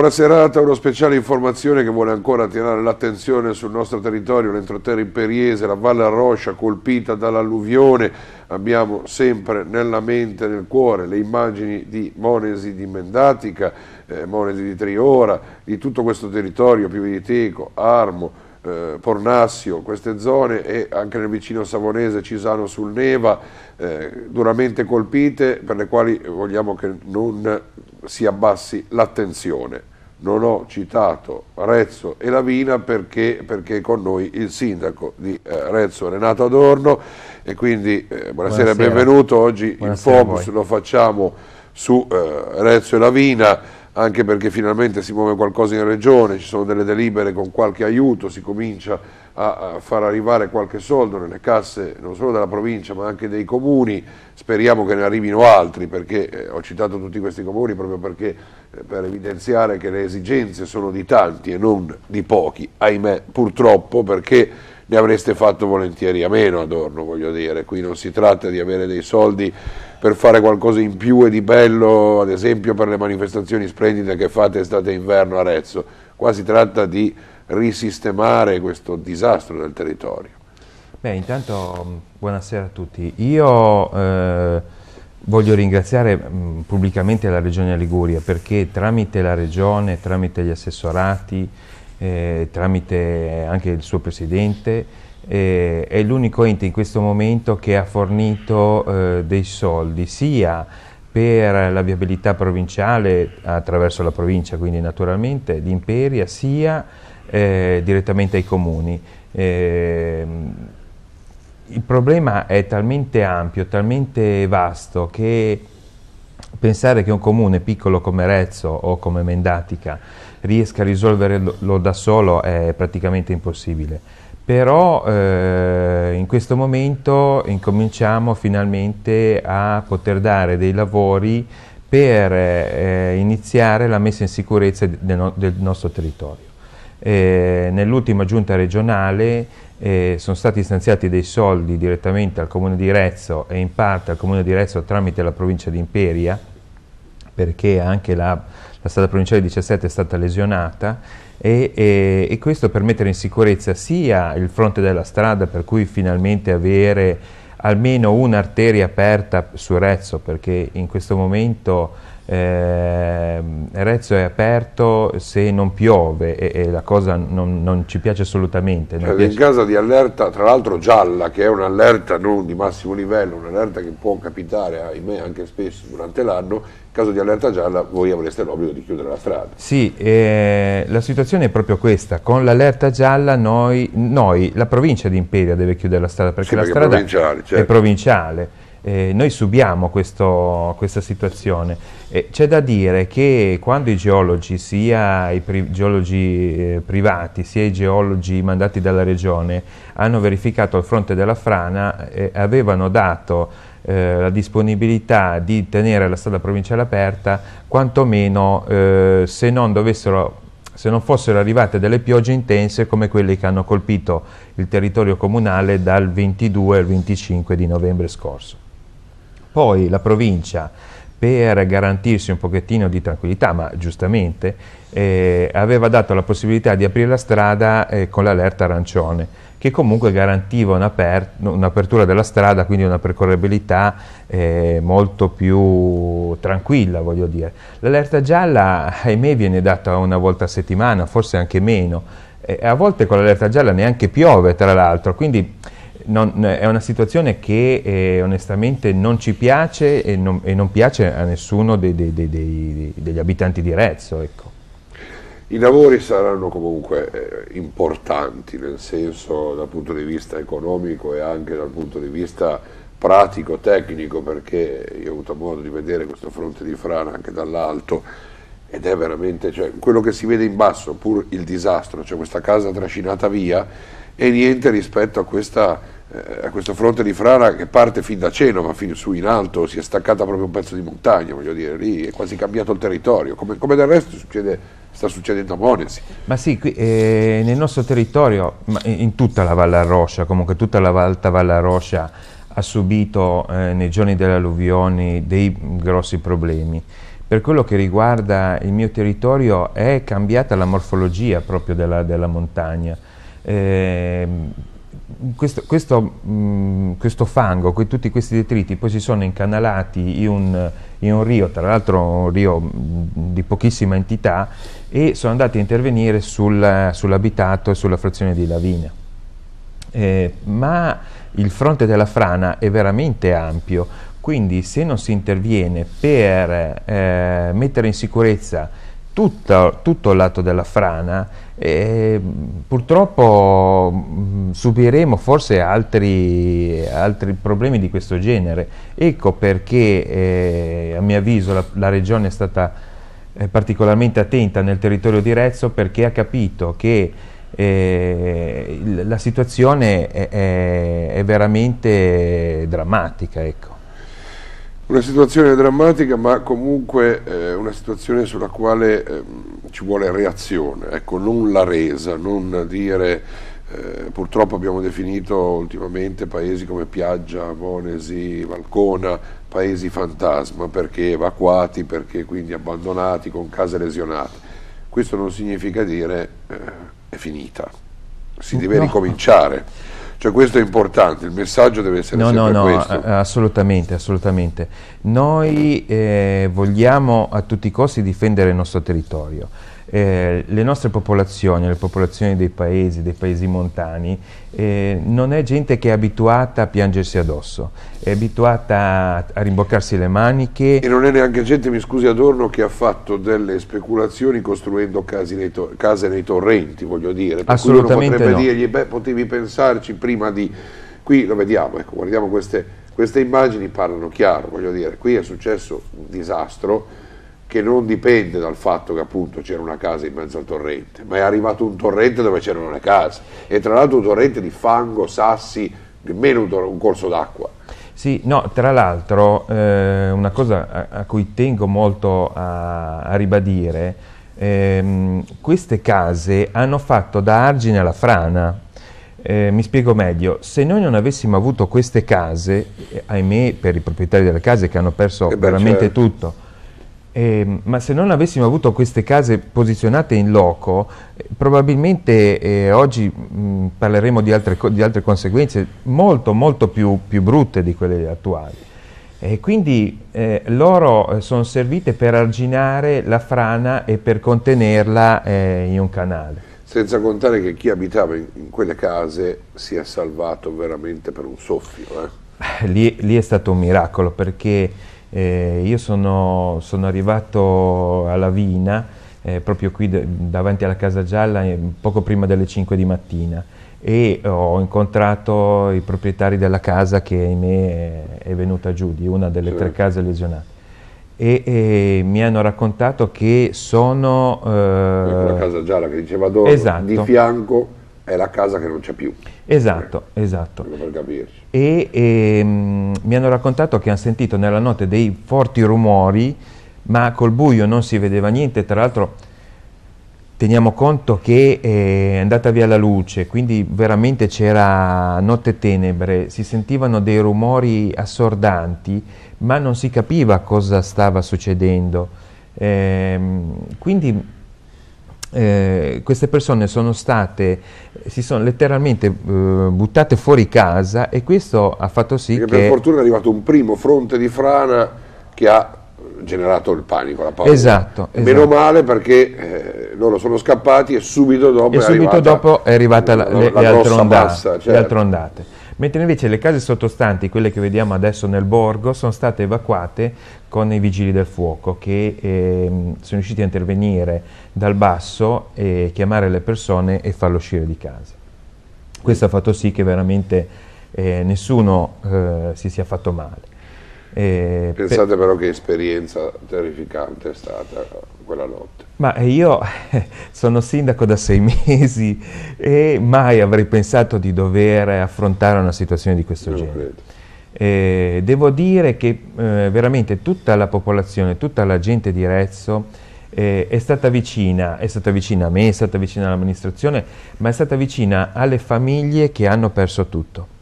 buona serata, una speciale informazione che vuole ancora attirare l'attenzione sul nostro territorio, l'entroterra imperiese, la Valle Roscia colpita dall'alluvione. Abbiamo sempre nella mente e nel cuore le immagini di Monesi di Mendatica, eh, Monesi di Triora, di tutto questo territorio, Piveniteco, Armo, eh, Pornassio, queste zone e anche nel vicino Savonese, Cisano sul Neva, eh, duramente colpite per le quali vogliamo che non si abbassi l'attenzione non ho citato Rezzo e Lavina perché, perché è con noi il sindaco di eh, Rezzo Renato Adorno e quindi eh, buonasera, e benvenuto, oggi il focus lo facciamo su eh, Rezzo e Lavina anche perché finalmente si muove qualcosa in regione, ci sono delle delibere con qualche aiuto, si comincia a far arrivare qualche soldo nelle casse non solo della provincia ma anche dei comuni, speriamo che ne arrivino altri perché eh, ho citato tutti questi comuni proprio perché eh, per evidenziare che le esigenze sono di tanti e non di pochi, ahimè purtroppo perché ne avreste fatto volentieri a meno Adorno, voglio dire, qui non si tratta di avere dei soldi per fare qualcosa in più e di bello, ad esempio per le manifestazioni splendide che fate estate e inverno a Arezzo, qua si tratta di risistemare questo disastro del territorio. Beh, intanto mm, buonasera a tutti. Io eh, voglio ringraziare mh, mm, pubblicamente la Regione Liguria perché tramite la Regione, tramite gli assessorati, eh, tramite anche il suo Presidente, eh, è l'unico ente in questo momento che ha fornito eh, dei soldi sia per la viabilità provinciale attraverso la provincia, quindi naturalmente, di Imperia, sia per eh, direttamente ai comuni. Eh, il problema è talmente ampio, talmente vasto che pensare che un comune piccolo come Rezzo o come Mendatica riesca a risolverlo da solo è praticamente impossibile. Però eh, in questo momento incominciamo finalmente a poter dare dei lavori per eh, iniziare la messa in sicurezza del, no del nostro territorio. Eh, Nell'ultima giunta regionale eh, sono stati stanziati dei soldi direttamente al comune di Rezzo e in parte al comune di Rezzo tramite la provincia di Imperia, perché anche la, la strada provinciale 17 è stata lesionata e, e, e, questo per mettere in sicurezza sia il fronte della strada per cui finalmente avere almeno un'arteria aperta su Rezzo perché in questo momento eh, Rezzo è aperto se non piove e, e la cosa non, non, ci piace assolutamente. Cioè, piace. In caso di allerta, tra l'altro gialla, che è un'allerta non di massimo livello, un'allerta che può capitare, ahimè, anche spesso durante l'anno, in caso di allerta gialla voi avreste l'obbligo di chiudere la strada. Sì, eh, la situazione è proprio questa, con l'allerta gialla noi, noi, la provincia di Imperia deve chiudere la strada perché, sì, perché la strada è certo. provinciale. Certo. È provinciale eh, noi subiamo questo, questa situazione. Eh, c'è da dire che quando i geologi, sia i pri- geologi eh, privati sia i geologi mandati dalla regione, hanno verificato il fronte della frana, eh, avevano dato eh, la disponibilità di tenere la strada provinciale aperta, quantomeno eh, se non dovessero se non fossero arrivate delle piogge intense come quelle che hanno colpito il territorio comunale dal 22 al 25 di novembre scorso. Poi la provincia, per garantirsi un pochettino di tranquillità, ma giustamente, eh, aveva dato la possibilità di aprire la strada eh, con l'allerta arancione, che comunque garantiva un'apertura della strada, quindi una percorribilità eh, molto più tranquilla, voglio dire. L'allerta gialla, ahimè, viene data una volta a settimana, forse anche meno, e a volte con l'allerta gialla neanche piove, tra l'altro, quindi non, eh, è una situazione che eh, onestamente non ci piace e non, e non piace a nessuno dei, dei, dei, degli abitanti di Rezzo. Ecco. I lavori saranno comunque eh, importanti, nel senso dal punto di vista economico e anche dal punto di vista pratico, tecnico, perché io ho avuto modo di vedere questo fronte di frana anche dall'alto ed è veramente, cioè, quello che si vede in basso, pur il disastro, cioè questa casa trascinata via, è niente rispetto a questa eh, a questo fronte di Frara che parte fin da Ceno ma fin su in alto si è staccata proprio un pezzo di montagna, voglio dire, lì è quasi cambiato il territorio, come, come del resto succede sta succedendo a Monesi. Ma sì, qui, eh, nel nostro territorio, in tutta la Valle Roscia, comunque tutta la Valta Valle Roscia ha subito eh, nei giorni delle alluvioni dei grossi problemi. Per quello che riguarda il mio territorio è cambiata la morfologia proprio della, della montagna. Eh, questo, questo, mh, mm, questo, fango, que tutti questi detriti poi si sono incanalati in un, in un rio, tra l'altro un rio mh, mm, di pochissima entità, e sono andati a intervenire sul, sull'abitato e sulla frazione di Lavina. Eh, ma il fronte della frana è veramente ampio, quindi se non si interviene per eh, mettere in sicurezza tutto, tutto il lato della frana e purtroppo subiremo forse altri, altri, problemi di questo genere. Ecco perché eh, a mio avviso la, la regione è stata eh, particolarmente attenta nel territorio di Rezzo perché ha capito che eh, la situazione è, è, è veramente drammatica. Ecco. Una situazione drammatica ma comunque eh, una situazione sulla quale eh, ci vuole reazione, ecco, non la resa, non dire eh, purtroppo abbiamo definito ultimamente paesi come Piaggia, Monesi, Valcona, paesi fantasma perché evacuati, perché quindi abbandonati, con case lesionate. Questo non significa dire eh, è finita, si deve ricominciare. Cioè questo è importante, il messaggio deve essere no, no, no, questo. No, assolutamente, assolutamente. Noi eh, vogliamo a tutti i costi difendere il nostro territorio eh, le nostre popolazioni, le popolazioni dei paesi, dei paesi montani, eh, non è gente che è abituata a piangersi addosso, è abituata a, a rimboccarsi le maniche. E non è neanche gente, mi scusi Adorno, che ha fatto delle speculazioni costruendo nei case nei torrenti, voglio dire. Per Assolutamente cui uno potrebbe no. dirgli, beh, potevi pensarci prima di... Qui lo vediamo, ecco, guardiamo queste, queste immagini, parlano chiaro, voglio dire, qui è successo un disastro che non dipende dal fatto che appunto c'era una casa in mezzo al torrente, ma è arrivato un torrente dove c'erano le case e tra l'altro un torrente di fango, sassi, nemmeno un, corso d'acqua. Sì, no, tra l'altro eh, una cosa a, a, cui tengo molto a, a ribadire, ehm, queste case hanno fatto da argine alla frana, eh, mi spiego meglio, se noi non avessimo avuto queste case, eh, ahimè per i proprietari delle case che hanno perso eh beh, veramente certo. tutto, eh, ma se non avessimo avuto queste case posizionate in loco, eh, probabilmente eh, oggi mh, mm, parleremo di altre, di altre, conseguenze molto, molto più, più brutte di quelle attuali. E quindi eh, loro eh, sono servite per arginare la frana e per contenerla eh, in un canale. Senza contare che chi abitava in, in quelle case si è salvato veramente per un soffio. Lì, lì è stato un miracolo perché eh, io sono, sono, arrivato alla Vina, eh, proprio qui de, davanti alla Casa Gialla, eh, poco prima delle 5 di mattina e ho incontrato i proprietari della casa che ahimè è, venuta giù, di una delle certo. tre case lesionate. E, e, mi hanno raccontato che sono... Eh, quella casa gialla che diceva Adorno, esatto. di fianco è la casa che non c'è più. Esatto, eh, esatto. Per capirci. E, e ehm, mh, mi hanno raccontato che hanno sentito nella notte dei forti rumori, ma col buio non si vedeva niente, tra l'altro teniamo conto che eh, è andata via la luce, quindi veramente c'era notte tenebre, si sentivano dei rumori assordanti, ma non si capiva cosa stava succedendo. Eh, quindi eh, queste persone sono state si sono letteralmente eh, buttate fuori casa e questo ha fatto sì Perché che... Per fortuna è arrivato un primo fronte di frana che ha generato il panico, la paura. Esatto. Meno esatto. male perché eh, loro sono scappati e subito dopo, e è, subito arrivata dopo è arrivata la, la, la, le, altre ondate, certo. le altre ondate mentre invece le case sottostanti, quelle che vediamo adesso nel borgo, sono state evacuate con i vigili del fuoco che eh, sono riusciti a intervenire dal basso e chiamare le persone e farlo uscire di casa. Questo ha fatto sì che veramente eh, nessuno eh, si sia fatto male. Eh, Pensate per... però che esperienza terrificante è stata quella notte. Ma io sono sindaco da sei mesi e mai avrei pensato di dover affrontare una situazione di questo non genere. Eh, devo dire che eh, veramente tutta la popolazione, tutta la gente di Rezzo eh, è stata vicina, è stata vicina a me, è stata vicina all'amministrazione, ma è stata vicina alle famiglie che hanno perso tutto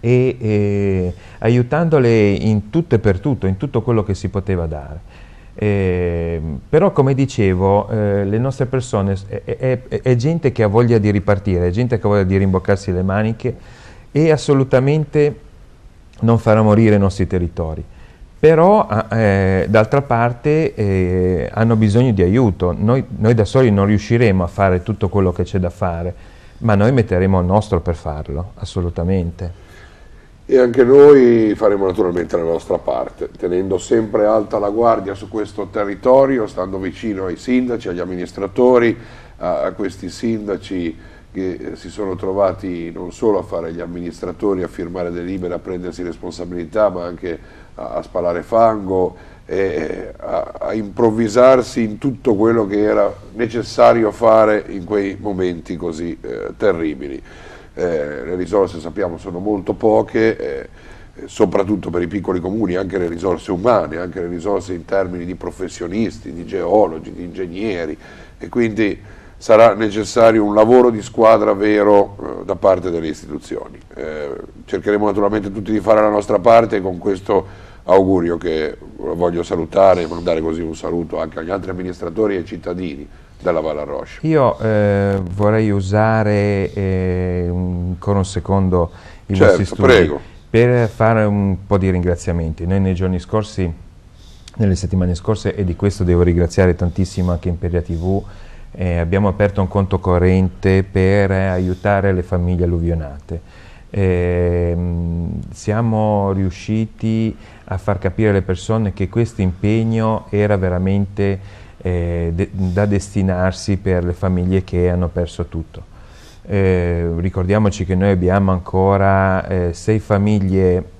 e eh, aiutandole in tutto e per tutto, in tutto quello che si poteva dare. Eh, però come dicevo, eh, le nostre persone, è, è, è, gente che ha voglia di ripartire, è gente che ha voglia di rimboccarsi le maniche e assolutamente non farà morire i nostri territori. Però eh, d'altra parte eh, hanno bisogno di aiuto, noi, noi da soli non riusciremo a fare tutto quello che c'è da fare, ma noi metteremo il nostro per farlo, assolutamente e anche noi faremo naturalmente la nostra parte, tenendo sempre alta la guardia su questo territorio, stando vicino ai sindaci, agli amministratori, a, a questi sindaci che eh, si sono trovati non solo a fare gli amministratori, a firmare delibere, a prendersi responsabilità, ma anche a, a spalare fango, e eh, a, a improvvisarsi in tutto quello che era necessario fare in quei momenti così eh, terribili. Eh, le risorse sappiamo sono molto poche, eh, soprattutto per i piccoli comuni, anche le risorse umane, anche le risorse in termini di professionisti, di geologi, di ingegneri e quindi sarà necessario un lavoro di squadra vero eh, da parte delle istituzioni. Eh, cercheremo naturalmente tutti di fare la nostra parte con questo augurio che voglio salutare e mandare così un saluto anche agli altri amministratori e ai cittadini della Valaroscia. Io eh, vorrei usare eh, ancora un secondo i certo, vostri studi prego. per fare un po' di ringraziamenti. Noi nei giorni scorsi, nelle settimane scorse, e di questo devo ringraziare tantissimo anche Imperia TV, eh, abbiamo aperto un conto corrente per aiutare le famiglie alluvionate. Eh, siamo riusciti a far capire alle persone che questo impegno era veramente eh, de- da destinarsi per le famiglie che hanno perso tutto. Eh, ricordiamoci che noi abbiamo ancora eh, sei famiglie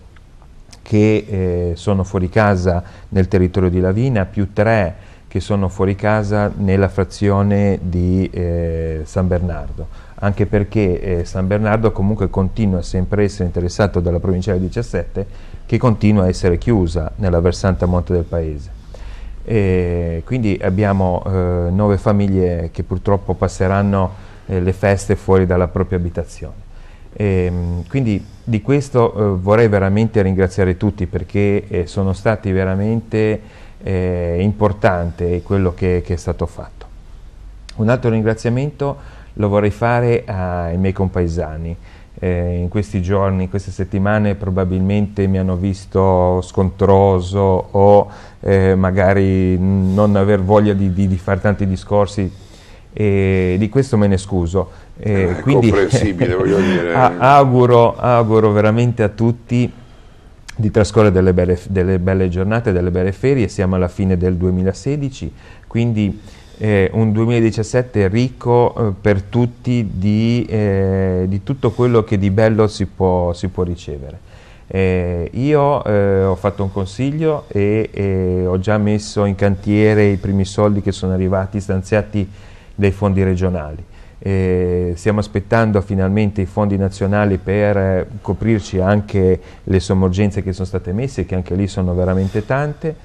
che eh, sono fuori casa nel territorio di Lavina, più tre che sono fuori casa nella frazione di eh, San Bernardo, anche perché eh, San Bernardo comunque continua sempre a essere interessato dalla provinciale 17 che continua a essere chiusa nella versante a monte del paese. E quindi abbiamo eh, nove famiglie che purtroppo passeranno eh, le feste fuori dalla propria abitazione. E, ehm, quindi di questo eh, vorrei veramente ringraziare tutti perché eh, sono stati veramente eh, importante quello che, che, è stato fatto. Un altro ringraziamento lo vorrei fare ai miei compaesani eh, in questi giorni, in queste settimane probabilmente mi hanno visto scontroso o eh, magari non aver voglia di, di, di fare tanti discorsi e di questo me ne scuso. Eh, eh quindi, comprensibile, voglio dire. auguro, auguro veramente a tutti di trascorrere delle belle, delle belle giornate, delle belle ferie, siamo alla fine del 2016, quindi eh, un 2017 ricco eh, per tutti di, eh, di, tutto quello che di bello si può, si può ricevere. Eh, io eh, ho fatto un consiglio e ho già messo in cantiere i primi soldi che sono arrivati stanziati dai fondi regionali. Eh, stiamo aspettando finalmente i fondi nazionali per eh, coprirci anche le sommergenze che sono state messe, che anche lì sono veramente tante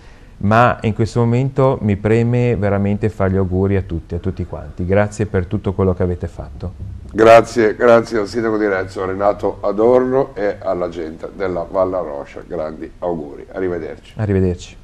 ma in questo momento mi preme veramente fare gli auguri a tutti, a tutti quanti. Grazie per tutto quello che avete fatto. Grazie, grazie al sindaco di Renzo, Renato Adorno e alla gente della Valla Roscia. Grandi auguri. Arrivederci. Arrivederci.